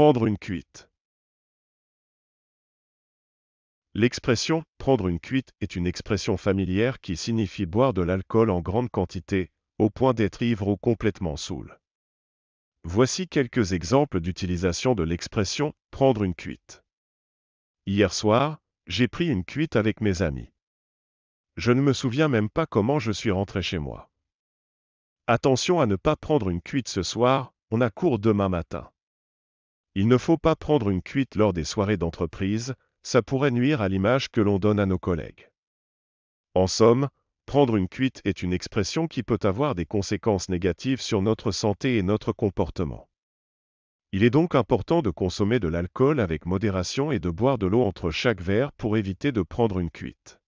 Prendre une cuite. L'expression prendre une cuite est une expression familière qui signifie boire de l'alcool en grande quantité, au point d'être ivre ou complètement saoul. Voici quelques exemples d'utilisation de l'expression prendre une cuite. Hier soir, j'ai pris une cuite avec mes amis. Je ne me souviens même pas comment je suis rentré chez moi. Attention à ne pas prendre une cuite ce soir, on a cours demain matin. Il ne faut pas prendre une cuite lors des soirées d'entreprise, ça pourrait nuire à l'image que l'on donne à nos collègues. En somme, prendre une cuite est une expression qui peut avoir des conséquences négatives sur notre santé et notre comportement. Il est donc important de consommer de l'alcool avec modération et de boire de l'eau entre chaque verre pour éviter de prendre une cuite.